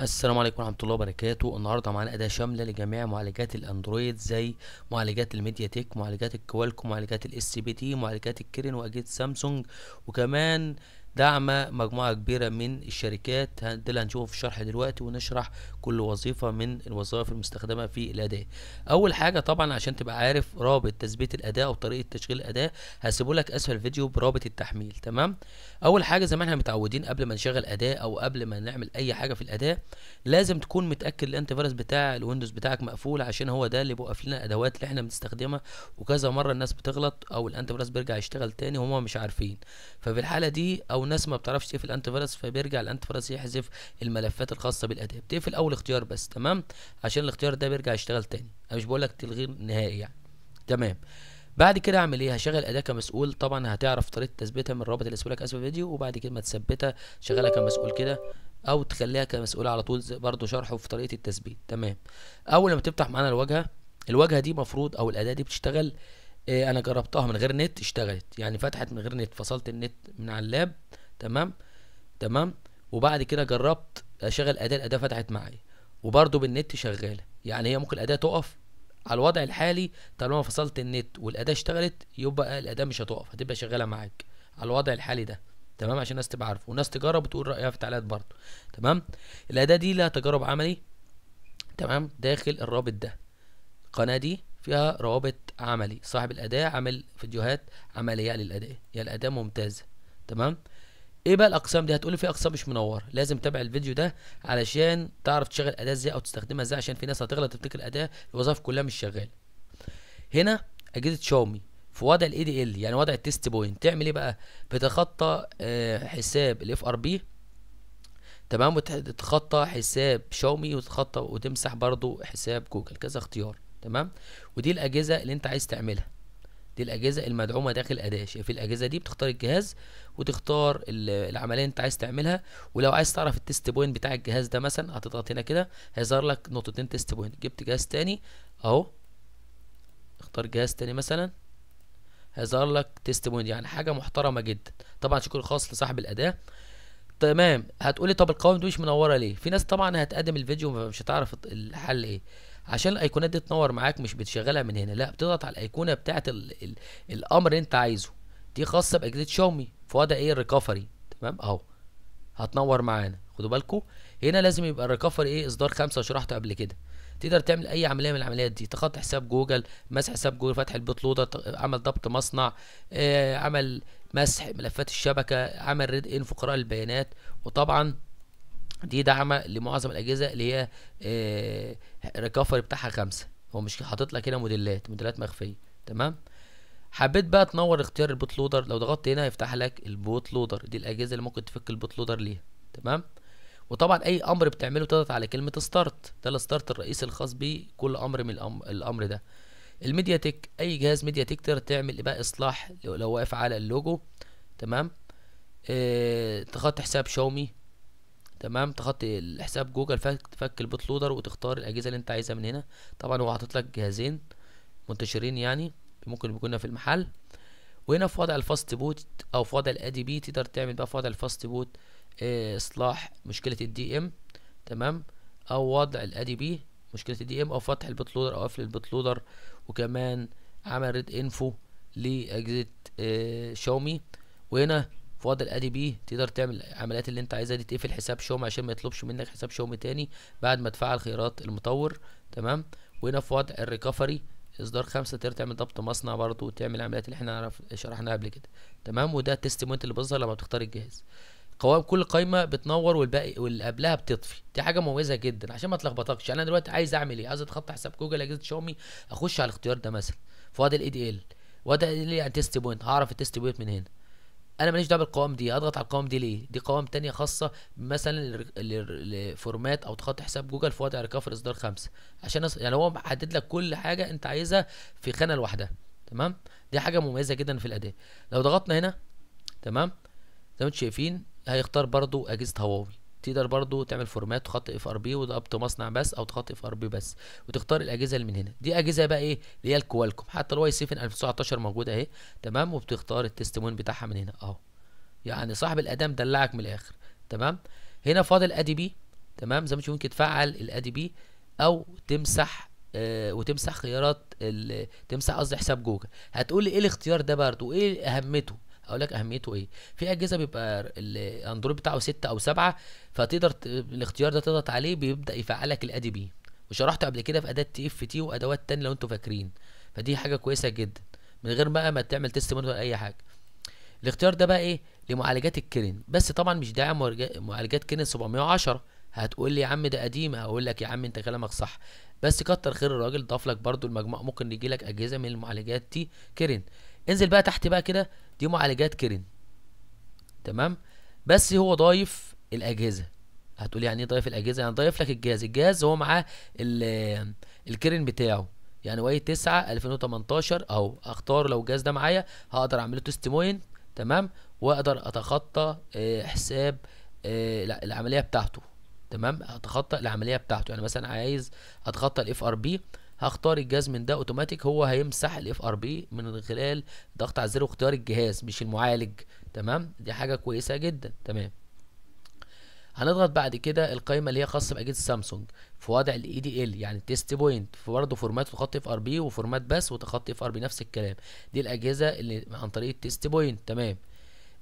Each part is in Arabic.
السلام عليكم ورحمه الله وبركاته النهارده معانا اداه شامله لجميع معالجات الاندرويد زي معالجات الميديا تك معالجات الكوالكو معالجات الاس بي تي معالجات الكيرن واجهزه سامسونج وكمان دعم مجموعة كبيرة من الشركات ده اللي هنشوفه في الشرح دلوقتي ونشرح كل وظيفة من الوظائف المستخدمة في الأداة أول حاجة طبعا عشان تبقى عارف رابط تثبيت الأداة أو طريقة تشغيل الأداة هسيبه لك أسفل الفيديو برابط التحميل تمام أول حاجة زي ما احنا متعودين قبل ما نشغل أداة أو قبل ما نعمل أي حاجة في الأداة لازم تكون متأكد الأنتي فيروس بتاع الويندوز بتاعك مقفول عشان هو ده اللي بيوقف لنا الأدوات اللي احنا بنستخدمها وكذا مرة الناس بتغلط أو الأنتي فيروس بيرجع يشتغل تاني وهما مش عارفين ففي الحالة دي أو الناس ما بتعرفش تقفل ايه الانتي فيروس فبيرجع الانتي فيروس يحذف الملفات الخاصه بالاداه بتقفل اول اختيار بس تمام عشان الاختيار ده بيرجع يشتغل تاني انا مش بقول لك تلغيه نهائي يعني تمام بعد كده اعمل ايه هشغل اداه كمسؤول طبعا هتعرف طريقه تثبيتها من الرابط اللي لك اسفل الفيديو وبعد كده ما تثبتها شغلها كمسؤول كده او تخليها كمسؤول على طول برضو شرحه في طريقه التثبيت تمام اول ما تفتح معانا الواجهه الواجهه دي مفروض او الاداه دي بتشتغل إيه انا جربتها من غير نت اشتغلت يعني فتحت من غير نت فصلت النت من على اللاب تمام تمام وبعد كده جربت اشغل اداه الاداه فتحت معايا وبرده بالنت شغاله يعني هي ممكن الاداه تقف على الوضع الحالي طالما فصلت النت والاداه اشتغلت يبقى الاداه مش هتقف هتبقى شغاله معاك على الوضع الحالي ده تمام عشان الناس تبقى عارفه وناس تجرب وتقول رايها في التعليقات برده تمام الاداه دي لها تجارب عملي تمام داخل الرابط ده القناه دي فيها روابط عملي صاحب الأداة عامل فيديوهات عملية للأداة هي يعني الأداة ممتازة تمام ايه بقى الاقسام دي هتقولي في اقسام مش منوره لازم تتابع الفيديو ده علشان تعرف تشغل الاداه ازاي او تستخدمها ازاي عشان في ناس هتغلط تفتكر الاداه الوظائف كلها مش شغاله هنا اجهزه شاومي في وضع الاي دي ال يعني وضع التيست بوينت تعمل ايه بقى بتخطى آه، حساب الاف ار بي تمام وتتخطى حساب شاومي وتتخطى وتمسح برضو حساب جوجل كذا اختيار تمام ودي الاجهزه اللي انت عايز تعملها دي الاجهزه المدعومه داخل اداه في الاجهزه دي بتختار الجهاز وتختار العمليه اللي انت عايز تعملها ولو عايز تعرف التست بوينت بتاع الجهاز ده مثلا هتضغط هنا كده هيظهر لك نقطتين تست بوينت جبت جهاز تاني اهو اختار جهاز تاني مثلا هيظهر لك تيست بوينت يعني حاجه محترمه جدا طبعا شكر خاص لصاحب الاداه تمام هتقولي طب القوائم دي مش منوره ليه في ناس طبعا هتقدم الفيديو مش هتعرف الحل ايه عشان الايقونات دي تنور معاك مش بتشغلها من هنا لا بتضغط على الايقونه بتاعه الامر اللي انت عايزه دي خاصه باجهزه شاومي في وضع ايه الريكفري تمام اهو هتنور معانا خدوا بالكم هنا لازم يبقى الريكفري ايه اصدار خمسة شرحته قبل كده تقدر تعمل اي عمليه من العمليات دي تخطي حساب جوجل مسح حساب جوجل فتح البوت لودر عمل ضبط مصنع آه عمل مسح ملفات الشبكه عمل ريد انفو قراءه البيانات وطبعا دي داعمه لمعظم الاجهزه اللي هي آه ريكفري بتاعها خمسة هو مش حاطط لك هنا موديلات موديلات مخفيه تمام حبيت بقى تنور اختيار البوت لودر لو ضغطت هنا هيفتح لك البوت لودر دي الاجهزه اللي ممكن تفك البوت لودر ليها تمام وطبعا اي امر بتعمله تضغط على كلمه ستارت ده الستارت الرئيسي الخاص بكل امر من الامر ده الميديا تك اي جهاز ميديا تك تقدر تعمل بقى اصلاح لو واقف على اللوجو تمام اه تخط حساب شاومي تمام تخطي الحساب جوجل فك, فك البوت لودر وتختار الاجهزه اللي انت عايزها من هنا طبعا هو حاطط لك جهازين منتشرين يعني ممكن يكون في المحل وهنا في وضع الفاست بوت او في وضع الادي بي تقدر تعمل بقى في وضع الفاست بوت آه، اصلاح مشكله الدي ام تمام او وضع الادي بي مشكله الدي ام او فتح البوت لودر او قفل البوت لودر وكمان عمل ريد انفو لاجهزه آه، شاومي وهنا الوضع الادي بيه تقدر تعمل العمليات اللي انت عايزها دي تقفل حساب شوم عشان ما يطلبش منك حساب شوم تاني بعد ما تفعل خيارات المطور تمام وهنا في وضع الريكفري اصدار خمسة تقدر تعمل ضبط مصنع برضه وتعمل العمليات اللي احنا عرف شرحناها قبل كده تمام وده التست بوينت اللي بيظهر لما بتختار الجهاز قوائم كل قايمه بتنور والباقي واللي قبلها بتطفي دي حاجه مميزه جدا عشان ما تلخبطكش يعني انا دلوقتي عايز اعمل ايه عايز اتخطى حساب جوجل اجهزه شاومي اخش على الاختيار ده مثلا في وضع الاي دي ال وضع الاي دي ال يعني تيست بوينت هعرف التيست بوينت من هنا انا ماليش دعوه بالقوائم دي اضغط على القوائم دي ليه دي قوائم تانية خاصه مثلا لفورمات او تخطي حساب جوجل في وضع ريكفر اصدار الاصدار خمسة عشان أص... يعني هو محدد لك كل حاجه انت عايزها في خانه لوحدها تمام دي حاجه مميزه جدا في الاداه لو ضغطنا هنا تمام زي ما انتم شايفين هيختار برضو اجهزه هواوي تقدر برضو تعمل فورمات خط اف ار بي وربط مصنع بس او تخط اف ار بي بس وتختار الاجهزه اللي من هنا دي اجهزه بقى ايه اللي هي الكوالكوم حتى الواي 7 2019 موجوده اهي تمام وبتختار التستمون بتاعها من هنا اهو يعني صاحب الادام دلعك من الاخر تمام هنا فاضل ادي بي تمام زي ما تشوف ممكن تفعل الادي بي او تمسح آه وتمسح خيارات تمسح قصدي حساب جوجل هتقول لي ايه الاختيار ده برضو وايه اهمته اقول لك اهميته ايه في اجهزه بيبقى الاندرويد بتاعه 6 او 7 فتقدر الاختيار ده تضغط عليه بيبدا يفعلك الادي بي وشرحته قبل كده في اداه تي اف تي وادوات تانية لو انتوا فاكرين فدي حاجه كويسه جدا من غير بقى ما تعمل تيست ولا اي حاجه الاختيار ده بقى ايه لمعالجات الكرن بس طبعا مش داعم معالجات كرن 710 هتقول لي يا عم ده قديم هقول لك يا عم انت كلامك صح بس كتر خير الراجل ضاف لك برده المجموع ممكن يجي لك اجهزه من المعالجات دي كرن انزل بقى تحت بقى كده دي معالجات كيرن تمام بس هو ضايف الاجهزه هتقول يعني ايه ضايف الاجهزه يعني ضايف لك الجهاز الجهاز هو معاه الكيرن بتاعه يعني واي 9 2018 اهو اختار لو الجهاز ده معايا هقدر اعمله تيست موين تمام واقدر اتخطى آه، حساب آه، العمليه بتاعته تمام اتخطى العمليه بتاعته يعني مثلا عايز اتخطى الاف ار بي هختار الجهاز من ده اوتوماتيك هو هيمسح الاف ار بي من خلال ضغط على زر اختيار الجهاز مش المعالج تمام دي حاجه كويسه جدا تمام هنضغط بعد كده القائمه اللي هي خاصه باجهزه سامسونج في وضع الاي دي ال e يعني تيست بوينت في برضه فورمات وخط اف ار بي وفورمات بس وتخطي اف ار بي نفس الكلام دي الاجهزه اللي عن طريق التيست بوينت تمام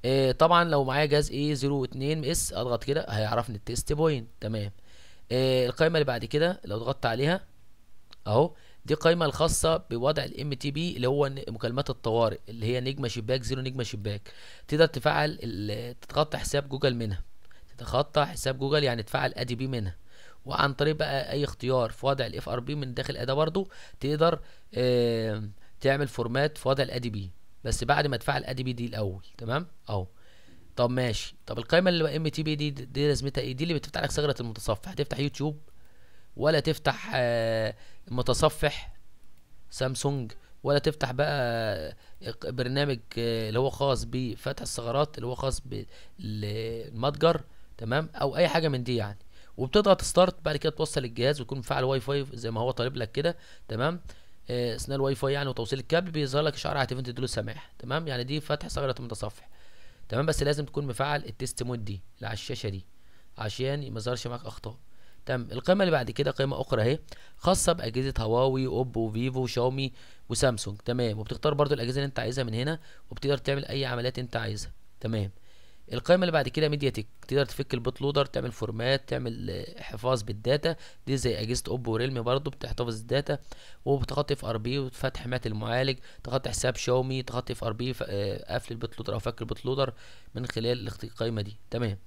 آه طبعا لو معايا جهاز اي 02 اس اضغط كده هيعرفني التيست بوينت تمام آه القائمه اللي بعد كده لو ضغطت عليها اهو دي قائمة الخاصه بوضع الام تي بي اللي هو مكالمات الطوارئ اللي هي نجمه شباك زيرو نجمه شباك تقدر تفعل تتخطى حساب جوجل منها تتخطى حساب جوجل يعني تفعل ادي بي منها وعن طريق بقى اي اختيار في وضع الاف ار بي من داخل الاداه برضو تقدر تعمل فورمات في وضع الادي بي بس بعد ما تفعل ادي بي دي الاول تمام اهو طب ماشي طب القائمه اللي ام تي بي دي دي لازمتها ايه دي اللي بتفتح لك ثغره المتصفح هتفتح يوتيوب ولا تفتح آه، متصفح سامسونج ولا تفتح بقى آه، برنامج آه، اللي هو خاص بفتح الثغرات اللي هو خاص بالمتجر تمام او اي حاجه من دي يعني وبتضغط ستارت بعد كده توصل الجهاز ويكون مفعل واي فاي زي ما هو طالب لك كده تمام اثناء الواي فاي يعني وتوصيل الكابل بيظهر لك اشعار هاتفين تديله سماح تمام يعني دي فتح ثغره المتصفح تمام بس لازم تكون مفعل التيست مود دي اللي على الشاشه دي عشان ما يظهرش معاك اخطاء تمام القائمه اللي بعد كده قائمه اخرى اهي خاصه باجهزه هواوي اوبو فيفو شاومي وسامسونج تمام وبتختار برضو الاجهزه اللي انت عايزها من هنا وبتقدر تعمل اي عمليات انت عايزها تمام القائمه اللي بعد كده ميديا تك تقدر تفك البوت لودر تعمل فورمات تعمل حفاظ بالداتا دي زي اجهزه اوبو وريلمي برضو بتحتفظ الداتا وبتغطي في ار بي وتفتح حمايه المعالج تغطي حساب شاومي تغطي في ار بي آه، قفل البوت لودر او فك البوت لودر من خلال القائمه دي تمام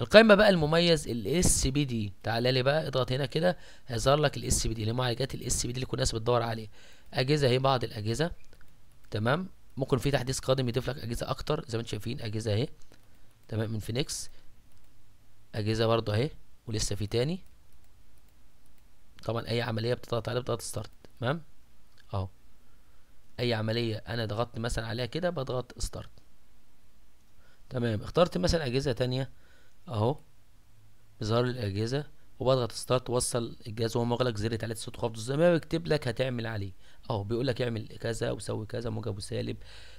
القائمه بقى المميز الاس بي دي تعالى لي بقى اضغط هنا كده هيظهر لك الاس بي دي اللي معالجات الاس بي دي اللي كل الناس بتدور عليه اجهزه اهي بعض الاجهزه تمام ممكن في تحديث قادم يضيف لك اجهزه اكتر زي ما انتم شايفين اجهزه اهي تمام من فينيكس اجهزه برضه اهي ولسه في تاني طبعا اي عمليه بتضغط عليها بتضغط ستارت تمام اهو اي عمليه انا ضغطت مثلا عليها كده بضغط ستارت تمام اخترت مثلا اجهزه تانية اهو بيظهر الاجهزه وبضغط ستارت وصل الجهاز وهو مغلق زر تعليق صوت خفض زي ما بيكتب لك هتعمل عليه اهو بيقول لك اعمل كذا وسوي كذا موجب وسالب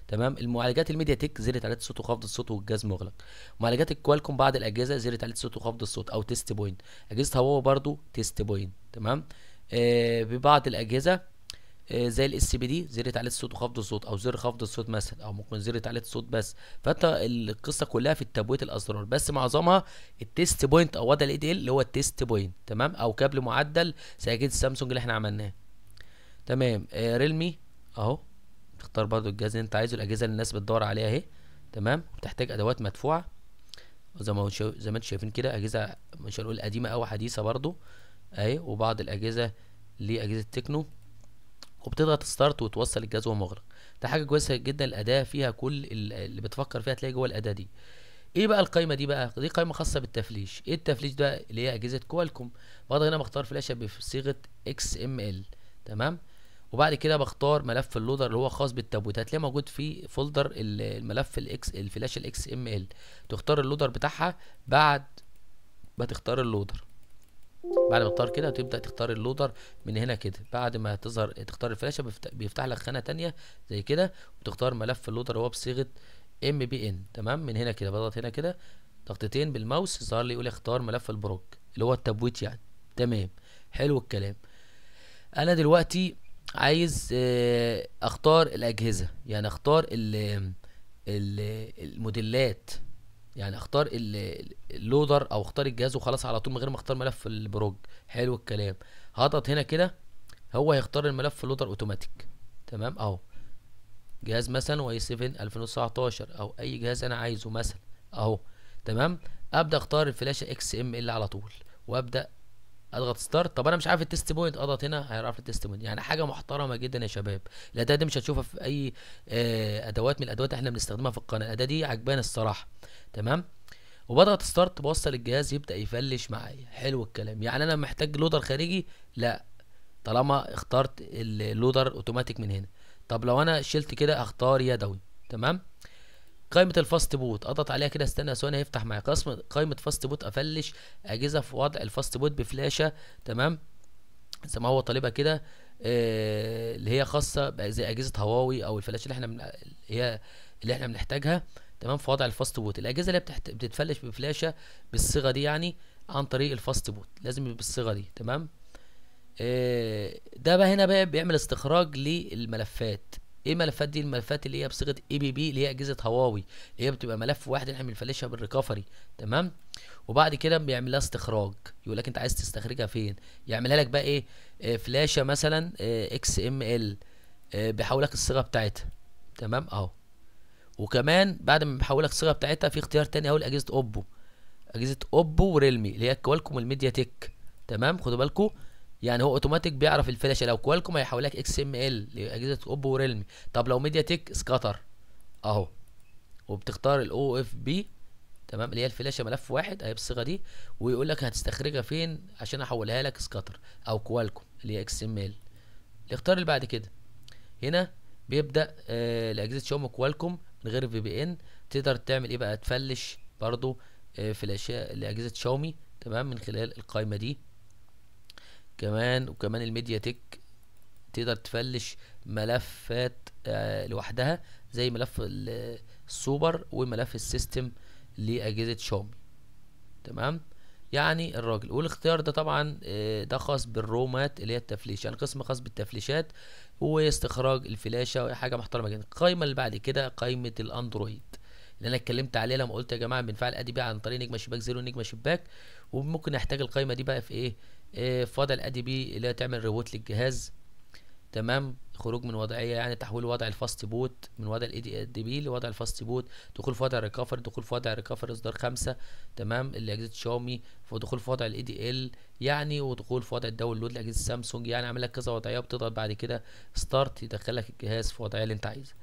تمام المعالجات الميديا تك زر تعليق صوت وخفض الصوت والجهاز مغلق معالجات الكوالكوم بعض الاجهزه زر تعليق صوت وخفض الصوت او تيست بوينت اجهزه هواوي برضو تيست بوينت تمام آه ببعض الاجهزه آه، زي الاس بي دي زر تعليق الصوت وخفض الصوت او زر خفض الصوت مثلا او ممكن زر تعليق الصوت بس فانت القصه كلها في التبويت الازرار بس معظمها التيست بوينت او وضع الاي دي ال اللي هو التيست بوينت تمام او كابل معدل زي اجهزه سامسونج اللي احنا عملناه تمام آه ريلمي اهو تختار برضو الجهاز اللي انت عايزه الاجهزه اللي الناس بتدور عليها اهي تمام بتحتاج ادوات مدفوعه زي ما زي ما انتم شايفين كده اجهزه مش هنقول قديمه او حديثه برضو اهي وبعض الاجهزه لاجهزه تكنو وبتضغط ستارت وتوصل الجهاز وهو مغلق ده حاجه كويسه جدا الاداه فيها كل اللي بتفكر فيها تلاقي جوه الاداه دي ايه بقى القايمه دي بقى دي قايمه خاصه بالتفليش ايه التفليش ده اللي هي اجهزه كوالكوم بقدر هنا بختار فلاشه بصيغه اكس ام ال تمام وبعد كده بختار ملف اللودر اللي هو خاص بالتابوت هتلاقيه موجود في فولدر الملف الاكس الفلاشه الاكس ام ال تختار اللودر بتاعها بعد ما تختار اللودر بعد ما تختار كده تبدا تختار اللودر من هنا كده بعد ما تظهر تختار الفلاشه بيفتح لك خانه ثانيه زي كده وتختار ملف اللودر هو بصيغه ام بي ان تمام من هنا كده بضغط هنا كده ضغطتين بالماوس ظهر لي يقول اختار ملف البروج اللي هو التبويت يعني تمام حلو الكلام انا دلوقتي عايز آه، اختار الاجهزه يعني اختار ال الموديلات يعني اختار اللودر او اختار الجهاز وخلاص على طول من غير ما اختار ملف البروج حلو الكلام هضغط هنا كده هو هيختار الملف اللودر اوتوماتيك تمام اهو جهاز مثلا واي 7 2019 او اي جهاز انا عايزه مثلا اهو تمام ابدا اختار الفلاشه اكس ام ال على طول وابدا اضغط ستارت طب انا مش عارف التست بوينت اضغط هنا هيعرف لي التست بوينت يعني حاجه محترمه جدا يا شباب الاداه دي مش هتشوفها في اي آه، ادوات من الادوات احنا بنستخدمها في القناه الاداه دي عجباني الصراحه تمام وبضغط ستارت بوصل الجهاز يبدا يفلش معايا حلو الكلام يعني انا محتاج لودر خارجي لا طالما اخترت اللودر اوتوماتيك من هنا طب لو انا شلت كده اختار يدوي تمام قائمه الفاست بوت اضغط عليها كده استنى ثواني هيفتح معايا قائمه فاست بوت افلش اجهزه في وضع الفاست بوت بفلاشه تمام زي ما هو طالبها كده إيه اللي هي خاصه زي اجهزه هواوي او الفلاشه اللي احنا من... هي اللي احنا بنحتاجها تمام في وضع الفاست بوت الاجهزه اللي بتحت... بتتفلش بفلاشه بالصيغه دي يعني عن طريق الفاست بوت لازم بالصيغه دي تمام إيه ده بقى هنا بقى بيعمل استخراج للملفات ايه الملفات دي الملفات اللي هي بصيغه اي بي بي اللي هي اجهزه هواوي اللي هي بتبقى ملف واحد احنا بنفلشها بالريكفري تمام وبعد كده بيعمل لها استخراج يقول لك انت عايز تستخرجها فين يعملها لك بقى ايه آه، فلاشه مثلا آه، اكس ام ال آه، بيحول لك الصيغه بتاعتها تمام اهو وكمان بعد ما بيحول لك الصيغه بتاعتها في اختيار تاني اهو لاجهزه اوبو اجهزه اوبو وريلمي اللي هي كوالكوم الميديا تك تمام خدوا بالكم يعني هو اوتوماتيك بيعرف الفلاشه لو كوالكوم هيحولها لك اكس ام ال لاجهزه اوبو وريلمي طب لو ميديا تك سكاتر اهو وبتختار الاو اف بي تمام اللي هي الفلاشه ملف واحد اهي بالصيغه دي ويقول لك هتستخرجها فين عشان احولها لك سكاتر او كوالكوم اللي هي اكس ام ال الاختيار اللي بعد كده هنا بيبدا آه لاجهزه شاومي كوالكوم من غير في بي ان تقدر تعمل ايه بقى تفلش برضو آه فلاشه لاجهزه شاومي تمام من خلال القائمه دي كمان وكمان الميديا تك تقدر تفلش ملفات آه، لوحدها زي ملف السوبر وملف السيستم لاجهزه شاومي تمام يعني الراجل والاختيار ده طبعا آه، ده خاص بالرومات اللي هي التفليش يعني قسم خاص بالتفليشات واستخراج الفلاشه حاجه محترمه جدا القايمه اللي بعد كده قايمه الاندرويد اللي انا اتكلمت عليها لما قلت يا جماعه بنفعل ادي بيها عن طريق نجمه شباك زيرو نجمه شباك وممكن نحتاج القايمه دي بقى في ايه إيه، فاضل ادي بي اللي هي تعمل ريبوت للجهاز تمام خروج من وضعيه يعني تحويل وضع الفاست بوت من وضع الاي دي بي لوضع الفاست بوت دخول في وضع ريكفر دخول في وضع ريكفر اصدار خمسة تمام لاجهزه شاومي ودخول في وضع الاي دي ال يعني ودخول في وضع الداونلود لاجهزه سامسونج يعني عامل لك كذا وضعيه بتضغط بعد كده ستارت يدخلك الجهاز في الوضعيه اللي انت عايزها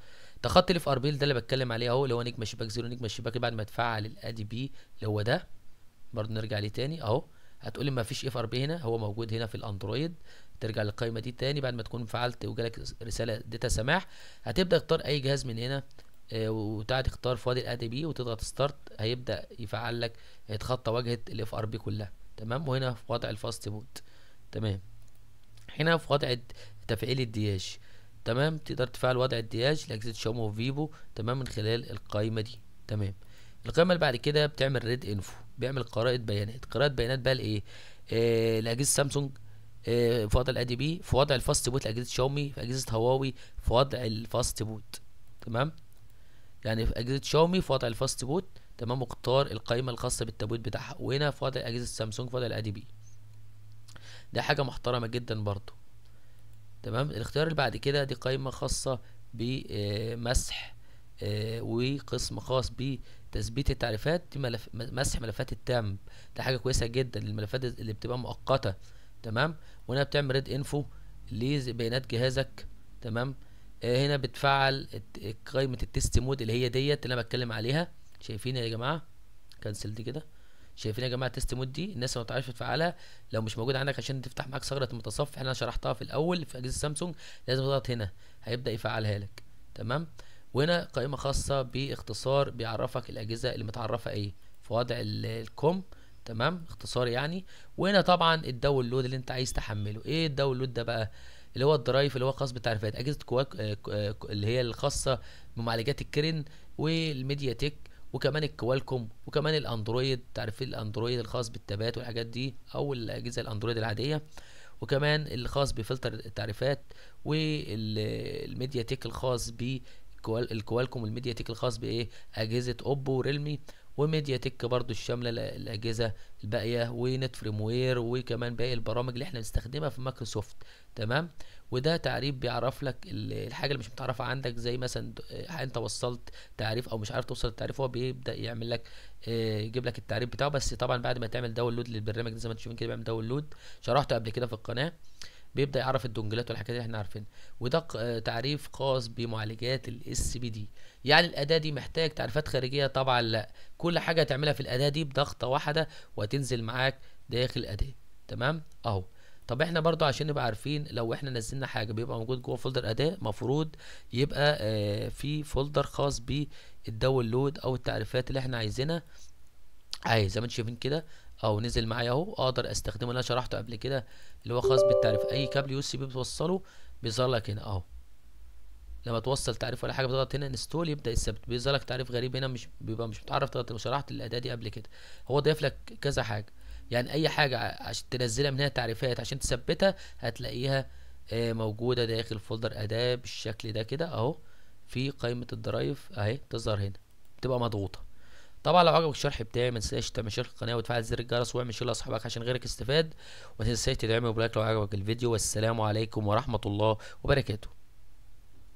تخطي الاف ار بي ده اللي بتكلم عليه اهو اللي هو نجمه شباك زيرو نجمه الشباك بعد ما تفعل الاي دي بي اللي هو ده برضه نرجع ليه تاني اهو هتقولي ما فيش اف ار بي هنا هو موجود هنا في الاندرويد ترجع للقائمه دي تاني بعد ما تكون فعلت وجالك رساله اديتها سماح هتبدا تختار اي جهاز من هنا آه، وتقعد تختار فؤاد الاد بي وتضغط ستارت هيبدا يفعل لك يتخطى واجهه الاف ار بي كلها تمام وهنا في وضع الفاست بوت تمام هنا في وضع تفعيل الدياج تمام تقدر تفعل وضع الدياج لاجهزه شاومي وفيفو تمام من خلال القائمه دي تمام القائمه اللي بعد كده بتعمل ريد انفو بيعمل قراءه بيانات قراءه بيانات بقى لايه آه لاجهزه سامسونج آه في وضع الاي دي بي في وضع الفاست بوت لاجهزه شاومي في اجهزه هواوي في وضع الفاست بوت تمام يعني في اجهزه شاومي في وضع الفاست بوت تمام مختار القائمه الخاصه بالتبويت بتاعها وهنا في وضع اجهزه سامسونج في وضع الاي دي بي ده حاجه محترمه جدا برضو تمام الاختيار اللي بعد كده دي قائمه خاصه بمسح آه، وقسم خاص ب تثبيت التعريفات دي ملف... مسح ملفات التام ده حاجه كويسه جدا للملفات اللي بتبقى مؤقته تمام وهنا بتعمل ريد انفو لبيانات جهازك تمام آه هنا بتفعل قائمه التست مود اللي هي ديت اللي انا بتكلم عليها شايفين يا جماعه كنسل دي كده شايفين يا جماعه التست مود دي الناس ما بتعرفش تفعلها لو مش موجوده عندك عشان تفتح معاك ثغره المتصفح اللي انا شرحتها في الاول في اجهزه سامسونج لازم تضغط هنا هيبدا يفعلها لك تمام وهنا قائمة خاصة باختصار بيعرفك الأجهزة اللي متعرفة إيه في وضع الكوم تمام اختصار يعني وهنا طبعا الداونلود اللي أنت عايز تحمله إيه الداونلود ده بقى اللي هو الدرايف اللي هو خاص بالتعريفات أجهزة كواك آه، آه، اللي هي الخاصة بمعالجات الكرن والميديا تك وكمان الكوالكوم وكمان الاندرويد تعرفين الاندرويد الخاص بالتبات والحاجات دي او الاجهزه الاندرويد العاديه وكمان الخاص بفلتر التعريفات والميديا تك الخاص كوال الكوالكوم الميديا تك الخاص بايه اجهزه اوبو وريلمي وميديا تك برضو الشامله الاجهزه الباقيه ونت فريم وير وكمان باقي البرامج اللي احنا بنستخدمها في مايكروسوفت تمام وده تعريف بيعرف لك الحاجه اللي مش متعرفه عندك زي مثلا آه، انت وصلت تعريف او مش عارف توصل التعريف هو بيبدا يعمل لك آه، يجيب لك التعريف بتاعه بس طبعا بعد ما تعمل داونلود للبرنامج زي ما انتم شايفين كده بيعمل داونلود شرحته قبل كده في القناه بيبدا يعرف الدونجلات والحاجات اللي احنا عارفينها وده آه، تعريف خاص بمعالجات الاس بي دي يعني الاداه دي محتاج تعريفات خارجيه طبعا لا كل حاجه هتعملها في الاداه دي بضغطه واحده وهتنزل معاك داخل الاداه تمام اهو طب احنا برضو عشان نبقى عارفين لو احنا نزلنا حاجه بيبقى موجود جوه فولدر اداه مفروض يبقى آه في فولدر خاص بالداونلود او التعريفات اللي احنا عايزينها عايز زي ما انتم شايفين كده او نزل معايا اهو اقدر استخدمه اللي انا شرحته قبل كده اللي هو خاص بالتعريف اي كابل يو اس بي بتوصله بيظهر لك هنا اهو لما توصل تعريف ولا حاجه بتضغط هنا انستول يبدا يثبت بيظهر لك تعريف غريب هنا مش بيبقى مش متعرف تضغط شرحت الاداه دي قبل كده هو ضيف لك كذا حاجه يعني اي حاجه عشان تنزلها من هنا تعريفات عشان تثبتها هتلاقيها آه، موجوده داخل فولدر اداه بالشكل ده كده اهو في قائمه الدرايف اهي تظهر هنا بتبقى مضغوطه طبعا لو عجبك الشرح بتاعي ما تنساش تعمل شير القناه وتفعل زر الجرس واعمل شير لاصحابك عشان غيرك يستفاد وما تنساش تدعمني بلايك لو عجبك الفيديو والسلام عليكم ورحمه الله وبركاته